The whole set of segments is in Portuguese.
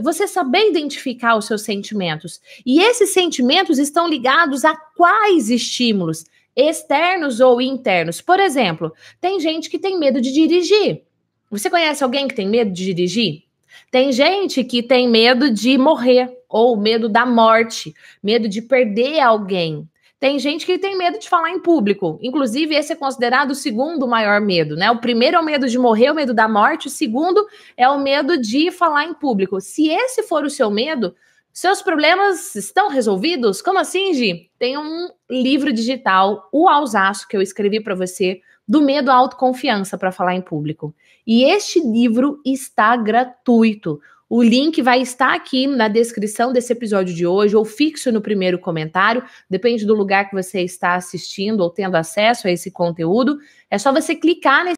É você saber identificar os seus sentimentos. E esses sentimentos estão ligados a quais estímulos, externos ou internos. Por exemplo, tem gente que tem medo de dirigir. Você conhece alguém que tem medo de dirigir? Tem gente que tem medo de morrer, ou medo da morte, medo de perder alguém. Tem gente que tem medo de falar em público. Inclusive, esse é considerado o segundo maior medo, né? O primeiro é o medo de morrer, o medo da morte. O segundo é o medo de falar em público. Se esse for o seu medo, seus problemas estão resolvidos? Como assim, Gi? Tem um livro digital, o Alsaço, que eu escrevi para você, do medo à autoconfiança para falar em público. E este livro está gratuito. O link vai estar aqui na descrição desse episódio de hoje, ou fixo no primeiro comentário, depende do lugar que você está assistindo ou tendo acesso a esse conteúdo. É só você clicar nesse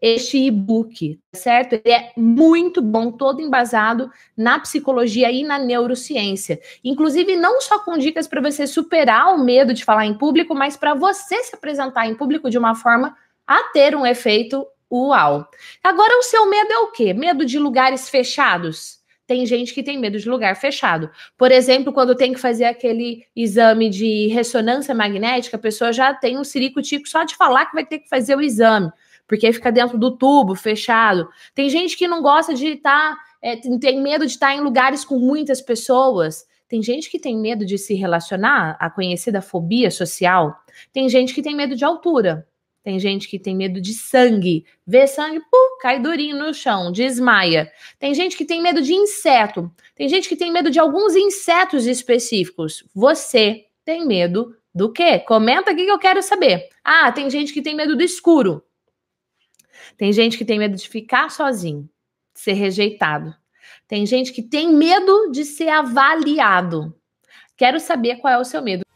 este e-book, tá certo? Ele é muito bom, todo embasado na psicologia e na neurociência. Inclusive, não só com dicas para você superar o medo de falar em público, mas para você se apresentar em público de uma forma a ter um efeito uau. Agora, o seu medo é o quê? Medo de lugares fechados? tem gente que tem medo de lugar fechado. Por exemplo, quando tem que fazer aquele exame de ressonância magnética, a pessoa já tem um tico só de falar que vai ter que fazer o exame porque fica dentro do tubo, fechado. Tem gente que não gosta de estar, tá, é, tem medo de estar tá em lugares com muitas pessoas. Tem gente que tem medo de se relacionar, a conhecida fobia social. Tem gente que tem medo de altura. Tem gente que tem medo de sangue. Vê sangue, pô, cai durinho no chão, desmaia. Tem gente que tem medo de inseto. Tem gente que tem medo de alguns insetos específicos. Você tem medo do quê? Comenta aqui que eu quero saber. Ah, tem gente que tem medo do escuro. Tem gente que tem medo de ficar sozinho, de ser rejeitado. Tem gente que tem medo de ser avaliado. Quero saber qual é o seu medo.